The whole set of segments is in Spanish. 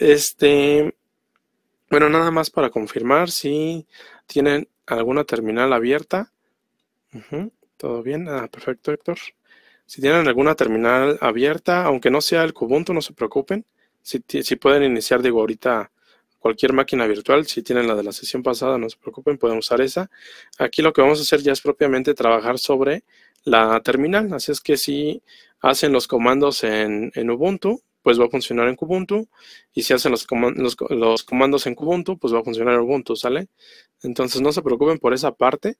Este, bueno, nada más para confirmar si tienen alguna terminal abierta. Todo bien, nada, ah, perfecto, Héctor. Si tienen alguna terminal abierta, aunque no sea el Kubuntu, no se preocupen. Si, pueden iniciar, digo, ahorita cualquier máquina virtual, si tienen la de la sesión pasada, no se preocupen, pueden usar esa. Aquí lo que vamos a hacer ya es propiamente trabajar sobre la terminal, así es que si hacen los comandos en, en Ubuntu, pues va a funcionar en Kubuntu. Y si hacen los, comandos en Kubuntu, pues va a funcionar en Ubuntu, ¿sale? Entonces no se preocupen por esa parte.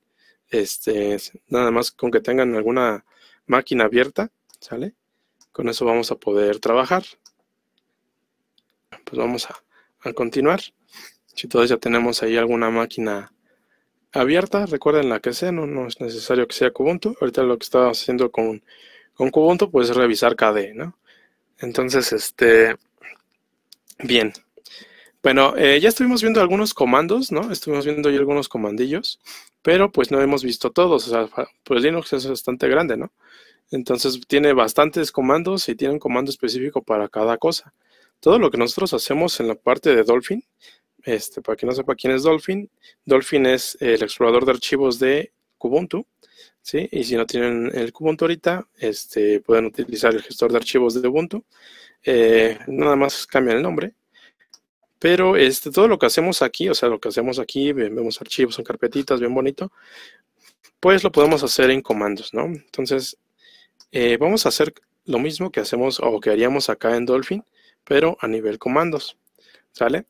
Este, nada más con que tengan alguna máquina abierta, ¿sale? Con eso vamos a poder trabajar. Pues vamos a, continuar. Si todavía tenemos ahí alguna máquina abierta, recuerden la que sea, no, no es necesario que sea Kubuntu. Ahorita lo que estamos haciendo con, Kubuntu, pues revisar KDE, ¿no? Entonces, este, bien. Bueno, eh, ya estuvimos viendo algunos comandos, ¿no? Estuvimos viendo ya algunos comandillos, pero pues no hemos visto todos. O sea, pues Linux es bastante grande, ¿no? Entonces tiene bastantes comandos y tiene un comando específico para cada cosa. Todo lo que nosotros hacemos en la parte de Dolphin, este, para que no sepa quién es Dolphin, Dolphin es el explorador de archivos de Kubuntu ¿sí? Y si no tienen el Kubuntu ahorita, este, pueden utilizar el gestor de archivos de Ubuntu. Eh, nada más cambian el nombre. Pero este, todo lo que hacemos aquí, o sea, lo que hacemos aquí, vemos archivos en carpetitas, bien bonito, pues lo podemos hacer en comandos, ¿no? Entonces, eh, vamos a hacer lo mismo que hacemos o que haríamos acá en Dolphin, pero a nivel comandos, ¿sale?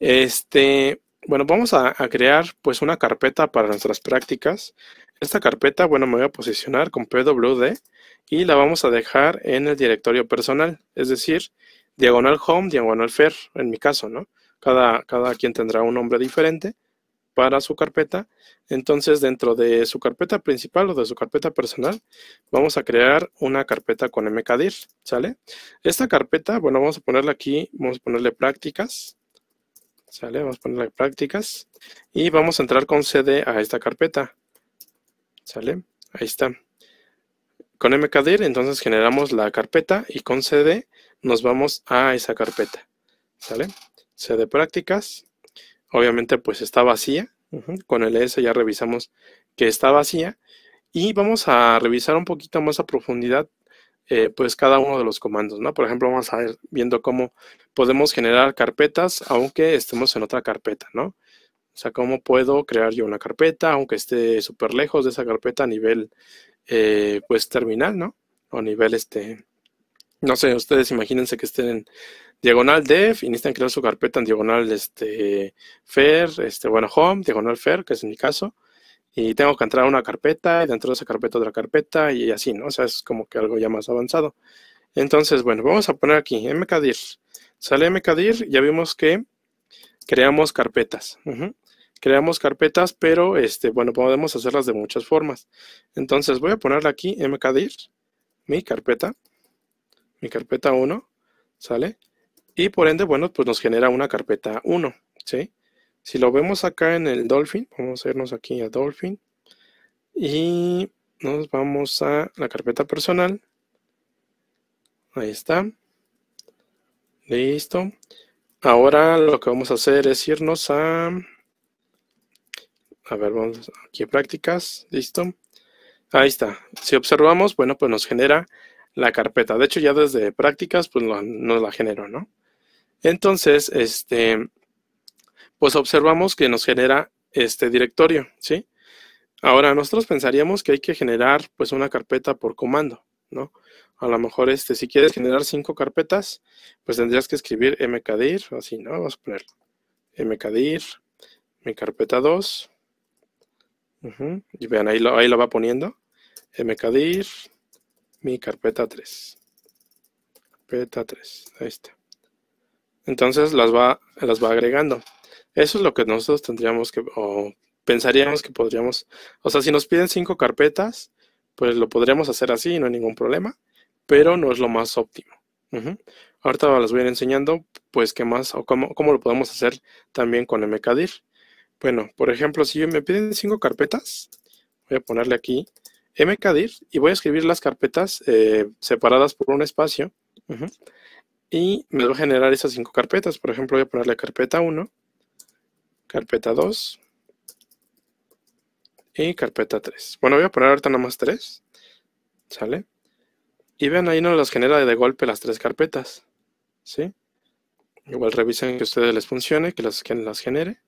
Este, bueno, vamos a, a crear pues una carpeta para nuestras prácticas esta carpeta, bueno, me voy a posicionar con pwd y la vamos a dejar en el directorio personal, es decir, diagonal home, diagonal fair, en mi caso, ¿no? Cada, cada quien tendrá un nombre diferente para su carpeta. Entonces, dentro de su carpeta principal o de su carpeta personal, vamos a crear una carpeta con mkdir, ¿sale? Esta carpeta, bueno, vamos a ponerla aquí, vamos a ponerle prácticas, ¿sale? Vamos a ponerle prácticas y vamos a entrar con cd a esta carpeta. ¿Sale? Ahí está. Con mkdir entonces generamos la carpeta y con cd nos vamos a esa carpeta. ¿Sale? CD prácticas. Obviamente pues está vacía. Con ls ya revisamos que está vacía. Y vamos a revisar un poquito más a profundidad eh, pues cada uno de los comandos, ¿no? Por ejemplo, vamos a ir viendo cómo podemos generar carpetas aunque estemos en otra carpeta, ¿no? O sea, ¿cómo puedo crear yo una carpeta, aunque esté súper lejos de esa carpeta a nivel, eh, pues, terminal, ¿no? O a nivel, este, no sé, ustedes imagínense que estén en diagonal dev y necesitan crear su carpeta en diagonal, este, fair, este, bueno, home, diagonal fair, que es mi caso. Y tengo que entrar a una carpeta y dentro de esa carpeta otra carpeta y así, ¿no? O sea, es como que algo ya más avanzado. Entonces, bueno, vamos a poner aquí mkdir. Sale mkdir, ya vimos que creamos carpetas creamos carpetas, pero este, bueno, podemos hacerlas de muchas formas. Entonces voy a ponerle aquí mkdir, mi carpeta, mi carpeta 1, ¿sale? Y por ende, bueno, pues nos genera una carpeta 1, ¿sí? Si lo vemos acá en el Dolphin, vamos a irnos aquí a Dolphin y nos vamos a la carpeta personal. Ahí está. Listo. Ahora lo que vamos a hacer es irnos a a ver, vamos aquí a prácticas, listo. Ahí está. Si observamos, bueno, pues nos genera la carpeta. De hecho, ya desde prácticas, pues nos la generó, ¿no? Entonces, este, pues observamos que nos genera este directorio, ¿sí? Ahora, nosotros pensaríamos que hay que generar, pues, una carpeta por comando, ¿no? A lo mejor, este, si quieres generar cinco carpetas, pues tendrías que escribir mkdir, así, ¿no? Vamos a poner mkdir, mi carpeta 2, y vean, ahí lo, ahí lo va poniendo. mkdir, mi carpeta 3. Carpeta 3, ahí está. Entonces las va, las va agregando. Eso es lo que nosotros tendríamos que, o pensaríamos que podríamos, o sea, si nos piden cinco carpetas, pues lo podríamos hacer así, no hay ningún problema, pero no es lo más óptimo. ahora Ahorita les voy a ir enseñando, pues, qué más o cómo, cómo lo podemos hacer también con MKDIR. Bueno, por ejemplo, si me piden cinco carpetas, voy a ponerle aquí mkdir y voy a escribir las carpetas eh, separadas por un espacio. Y me va a generar esas cinco carpetas. Por ejemplo, voy a ponerle carpeta 1, carpeta 2 y carpeta 3. Bueno, voy a poner ahorita nomás más 3. ¿Sale? Y vean, ahí nos las genera de golpe las tres carpetas. ¿Sí? Igual revisen que a ustedes les funcione, que las, que las genere.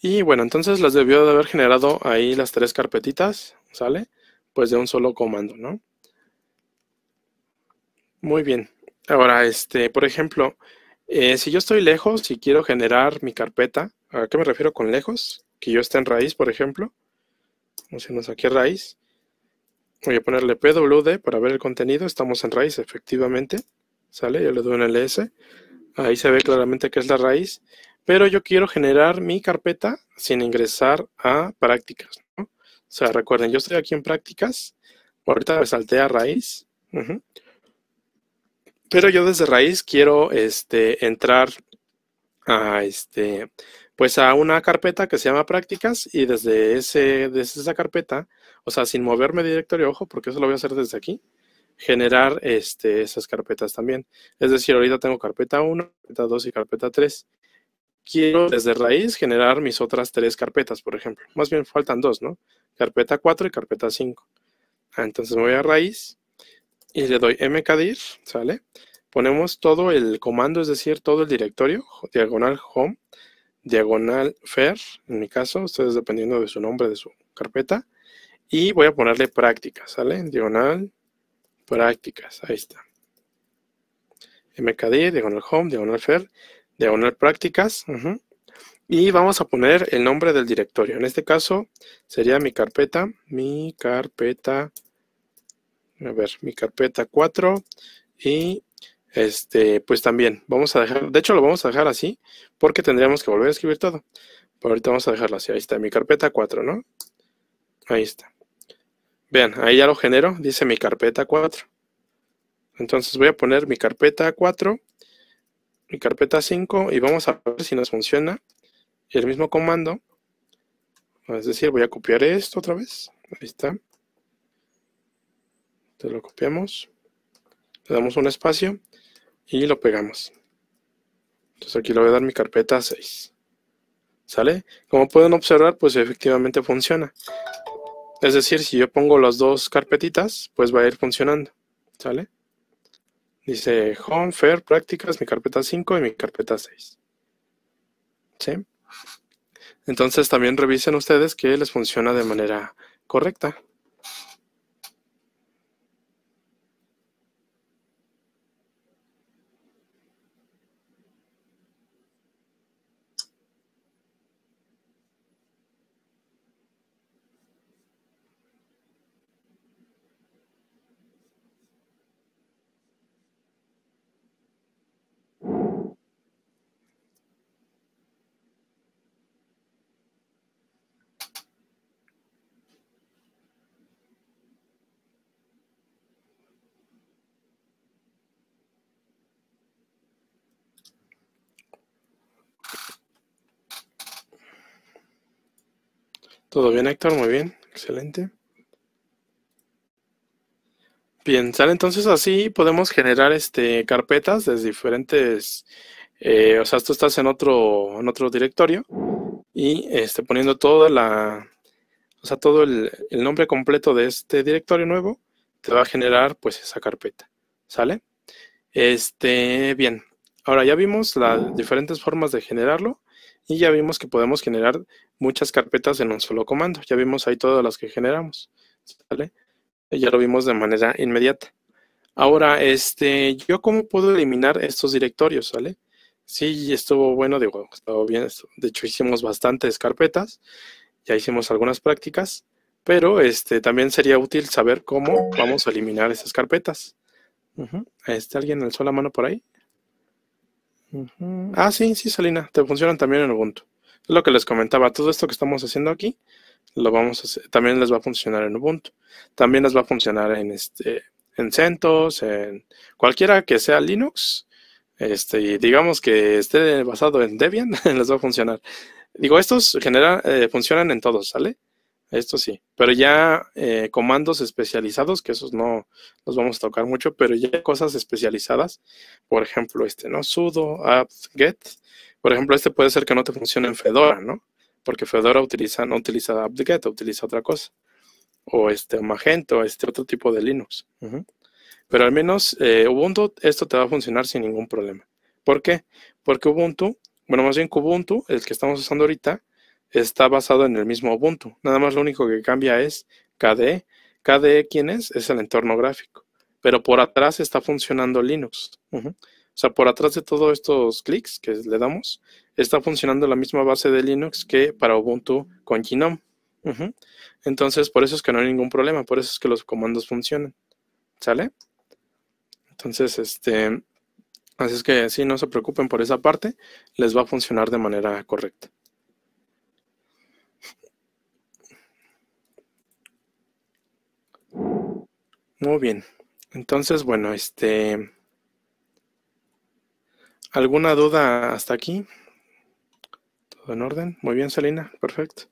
Y bueno, entonces las debió de haber generado ahí las tres carpetitas, ¿sale? Pues de un solo comando, ¿no? Muy bien. Ahora, este, por ejemplo, eh, si yo estoy lejos y quiero generar mi carpeta, ¿a qué me refiero con lejos? Que yo esté en raíz, por ejemplo. Vamos a irnos aquí raíz. Voy a ponerle pwd para ver el contenido. Estamos en raíz, efectivamente. ¿Sale? Yo le doy un ls. Ahí se ve claramente que es la raíz pero yo quiero generar mi carpeta sin ingresar a prácticas. O sea, recuerden, yo estoy aquí en prácticas, ahorita me a raíz, pero yo desde raíz quiero este, entrar a este, pues a una carpeta que se llama prácticas y desde, ese, desde esa carpeta, o sea, sin moverme de directorio, ojo, porque eso lo voy a hacer desde aquí, generar este, esas carpetas también. Es decir, ahorita tengo carpeta 1, carpeta 2 y carpeta 3 quiero desde raíz generar mis otras tres carpetas, por ejemplo. Más bien faltan dos, ¿no? Carpeta 4 y carpeta 5. Ah, entonces me voy a raíz y le doy mkdir, ¿sale? Ponemos todo el comando, es decir, todo el directorio, diagonal home, diagonal fair, en mi caso, ustedes dependiendo de su nombre, de su carpeta. Y voy a ponerle prácticas, ¿sale? Diagonal prácticas, ahí está. mkdir, diagonal home, diagonal fair de diagonal prácticas. Y vamos a poner el nombre del directorio. En este caso sería mi carpeta, mi carpeta, a ver, mi carpeta 4 y este, pues también vamos a dejar, de hecho lo vamos a dejar así porque tendríamos que volver a escribir todo. Pero ahorita vamos a dejarlo así, ahí está, mi carpeta 4, ¿no? Ahí está. Vean, ahí ya lo genero, dice mi carpeta 4. Entonces voy a poner mi carpeta 4 mi carpeta 5 y vamos a ver si nos funciona el mismo comando. Es decir, voy a copiar esto otra vez. Ahí está. Entonces lo copiamos. Le damos un espacio y lo pegamos. Entonces aquí le voy a dar mi carpeta 6. ¿Sale? Como pueden observar, pues efectivamente funciona. Es decir, si yo pongo las dos carpetitas, pues va a ir funcionando. ¿Sale? Dice home, fair, prácticas, mi carpeta 5 y mi carpeta 6. ¿Sí? Entonces también revisen ustedes que les funciona de manera correcta. Todo bien, Héctor, muy bien, excelente. Bien, sale entonces así, podemos generar este carpetas desde diferentes, eh, o sea, tú estás en otro, en otro directorio y este, poniendo toda la, o sea, todo el, el nombre completo de este directorio nuevo, te va a generar pues esa carpeta, ¿sale? Este, bien, ahora ya vimos las diferentes formas de generarlo. Y ya vimos que podemos generar muchas carpetas en un solo comando. Ya vimos ahí todas las que generamos. Ya lo vimos de manera inmediata. Ahora, este, ¿yo cómo puedo eliminar estos directorios? ¿Sale? Sí, estuvo bueno, estuvo bien. De hecho, hicimos bastantes carpetas. Ya hicimos algunas prácticas. Pero este, también sería útil saber cómo vamos a eliminar esas carpetas. a este, alguien alzó la mano por ahí? Ah, sí, sí, Salina, te funcionan también en Ubuntu. Es lo que les comentaba, todo esto que estamos haciendo aquí, lo vamos a hacer, también les va a funcionar en Ubuntu. También les va a funcionar en este en CentOS, en cualquiera que sea Linux, este, digamos que esté basado en Debian, les va a funcionar. Digo, estos eh, funcionan en todos, ¿sale? esto sí. Pero ya eh, comandos especializados, que esos no los vamos a tocar mucho, pero ya cosas especializadas, por ejemplo, este, ¿no? sudo apt get. Por ejemplo, este puede ser que no te funcione en Fedora, ¿no? Porque Fedora utiliza, no utiliza apt get, utiliza otra cosa. O este Magento, este otro tipo de Linux. Pero al menos eh, Ubuntu, esto te va a funcionar sin ningún problema. ¿Por qué? Porque Ubuntu, bueno, más bien Ubuntu, el que estamos usando ahorita, está basado en el mismo Ubuntu. Nada más lo único que cambia es KDE. KDE, ¿quién es? Es el entorno gráfico. Pero por atrás está funcionando Linux. O sea, por atrás de todos estos clics que le damos, está funcionando la misma base de Linux que para Ubuntu con Gnome. Entonces, por eso es que no hay ningún problema, por eso es que los comandos funcionan. ¿Sale? Entonces, este, así es que sí, no se preocupen por esa parte, les va a funcionar de manera correcta. Muy bien. Entonces, bueno, este... ¿Alguna duda hasta aquí? ¿Todo en orden? Muy bien, Selina. Perfecto.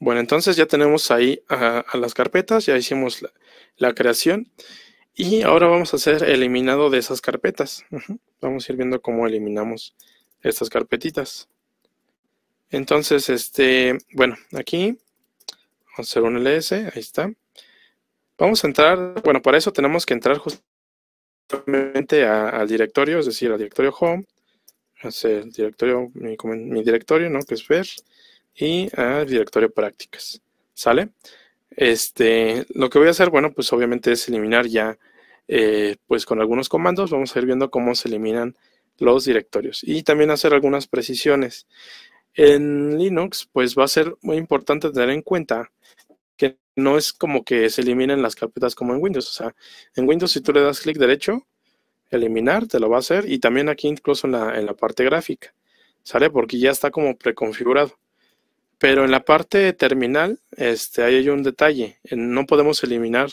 Bueno, entonces ya tenemos ahí a, las carpetas, ya hicimos la, creación y ahora vamos a hacer eliminado de esas carpetas. Vamos a ir viendo cómo eliminamos estas carpetitas. Entonces, este, bueno, aquí vamos a hacer un ls, ahí está. Vamos a entrar, bueno, para eso tenemos que entrar justamente al directorio, es decir, al directorio home, hacer directorio, mi, directorio, ¿no? Que es ver, y al directorio prácticas, ¿sale? Este, lo que voy a hacer, bueno, pues obviamente es eliminar ya, eh, pues con algunos comandos, vamos a ir viendo cómo se eliminan los directorios y también hacer algunas precisiones. En Linux, pues va a ser muy importante tener en cuenta que no es como que se eliminen las carpetas como en Windows. O sea, en Windows si tú le das clic derecho, eliminar, te lo va a hacer. Y también aquí incluso en la, en la parte gráfica, ¿sale? Porque ya está como preconfigurado. Pero en la parte terminal, este, ahí hay un detalle. No podemos eliminar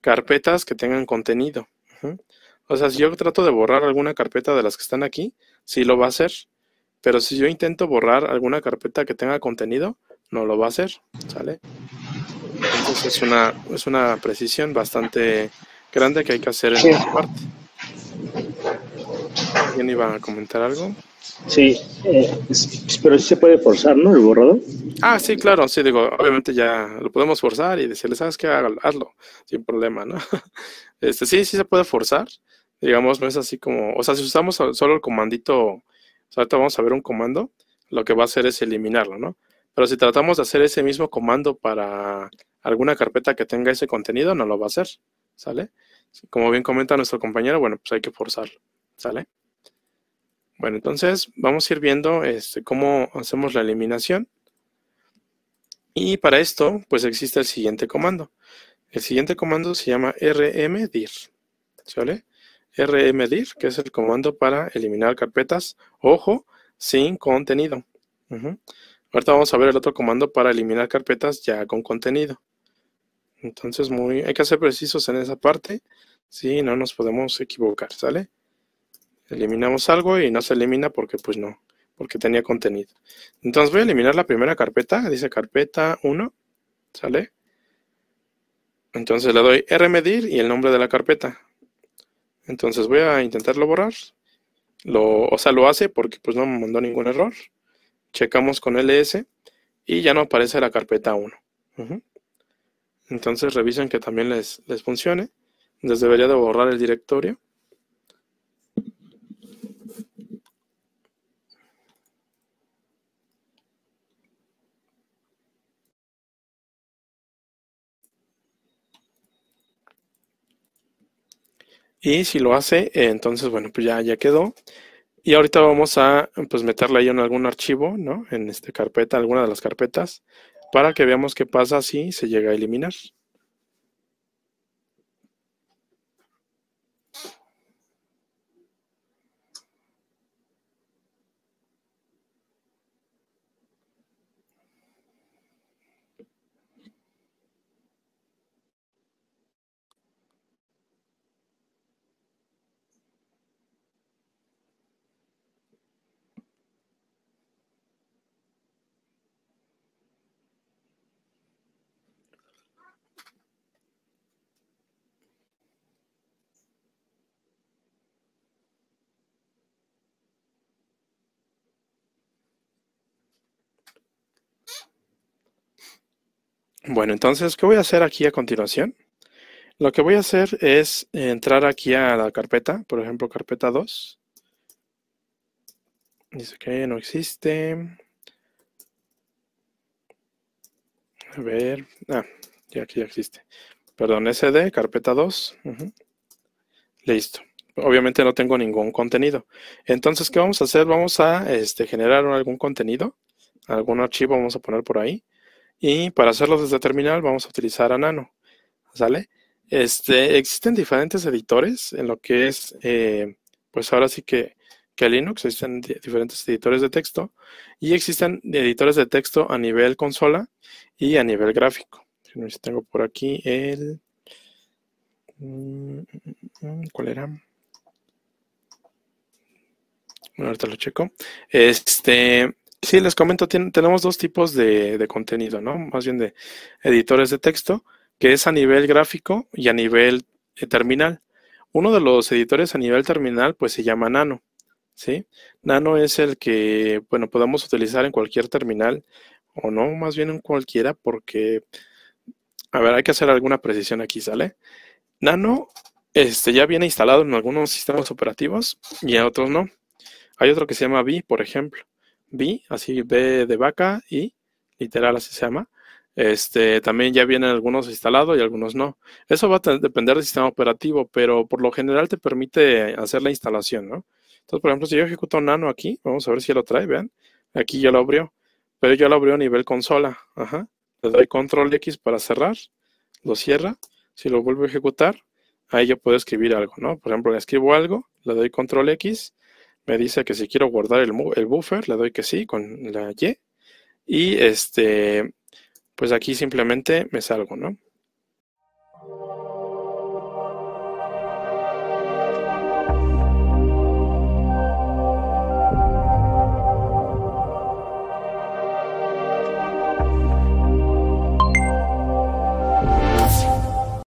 carpetas que tengan contenido. O sea, si yo trato de borrar alguna carpeta de las que están aquí, sí lo va a hacer. Pero si yo intento borrar alguna carpeta que tenga contenido, no lo va a hacer, ¿sale? Entonces es una, es una precisión bastante grande que hay que hacer en esta parte. ¿Alguien iba a comentar algo? Sí, eh, pero sí se puede forzar, ¿no? El borrado? Ah, sí, claro, sí, digo, obviamente ya lo podemos forzar y decirle, ¿sabes qué? Hazlo, sin problema, ¿no? Este, sí, sí se puede forzar, Digamos, no es así como, o sea, si usamos solo el comandito, o sea, ahorita vamos a ver un comando, lo que va a hacer es eliminarlo, ¿no? Pero si tratamos de hacer ese mismo comando para alguna carpeta que tenga ese contenido, no lo va a hacer, ¿sale? Como bien comenta nuestro compañero, bueno, pues hay que forzarlo, ¿sale? Bueno, entonces vamos a ir viendo este, cómo hacemos la eliminación. Y para esto, pues existe el siguiente comando. El siguiente comando se llama rmdir, ¿sale? rmdir, que es el comando para eliminar carpetas, ojo, sin contenido. Ahorita vamos a ver el otro comando para eliminar carpetas ya con contenido. Entonces muy, hay que ser precisos en esa parte, si no nos podemos equivocar, ¿sale? Eliminamos algo y no se elimina porque pues no, porque tenía contenido. Entonces voy a eliminar la primera carpeta, dice carpeta 1, ¿sale? Entonces le doy rmedir y el nombre de la carpeta. Entonces voy a intentarlo borrar. Lo, o sea, lo hace porque pues no me mandó ningún error. Checamos con ls y ya no aparece la carpeta 1. Entonces revisen que también les, les funcione. Les debería de borrar el directorio. Y si lo hace, entonces, bueno, pues ya, ya quedó. Y ahorita vamos a pues meterle ahí en algún archivo, ¿no? En esta carpeta, alguna de las carpetas, para que veamos qué pasa si se llega a eliminar. Bueno, entonces, ¿qué voy a hacer aquí a continuación? Lo que voy a hacer es entrar aquí a la carpeta, por ejemplo, carpeta 2. Dice que no existe. A ver, ah, ya aquí ya existe. Perdón, SD, carpeta 2. Listo. Obviamente no tengo ningún contenido. Entonces, ¿qué vamos a hacer? Vamos a este, generar algún contenido, algún archivo vamos a poner por ahí. Y para hacerlo desde terminal vamos a utilizar a Nano. ¿Sale? Este, existen diferentes editores en lo que es, eh, pues ahora sí que, que Linux, existen diferentes editores de texto y existen editores de texto a nivel consola y a nivel gráfico. Tengo por aquí el... Mm, ¿Cuál era? Bueno, ahorita lo checo. Este, Sí, les comento, tenemos dos tipos de, contenido, ¿no? Más bien de editores de texto, que es a nivel gráfico y a nivel eh, terminal. Uno de los editores a nivel terminal, pues se llama Nano, ¿sí? Nano es el que, bueno, podemos utilizar en cualquier terminal, o no, más bien en cualquiera, porque, a ver, hay que hacer alguna precisión aquí, ¿sale? Nano este, ya viene instalado en algunos sistemas operativos y en otros no. Hay otro que se llama Vi, por ejemplo. B, así B de vaca y literal así se llama. Este, también ya vienen algunos instalados y algunos no. Eso va a depender del sistema operativo, pero por lo general te permite hacer la instalación, ¿no? Entonces, por ejemplo, si yo ejecuto un nano aquí, vamos a ver si lo trae, vean. Aquí ya lo abrió, pero ya lo abrió a nivel consola. Ajá. Le doy control X para cerrar, lo cierra. Si lo vuelvo a ejecutar, ahí yo puedo escribir algo, ¿no? Por ejemplo, le escribo algo, le doy control X, me dice que si quiero guardar el, buffer, le doy que sí con la Y. Y este, pues aquí simplemente me salgo, ¿no?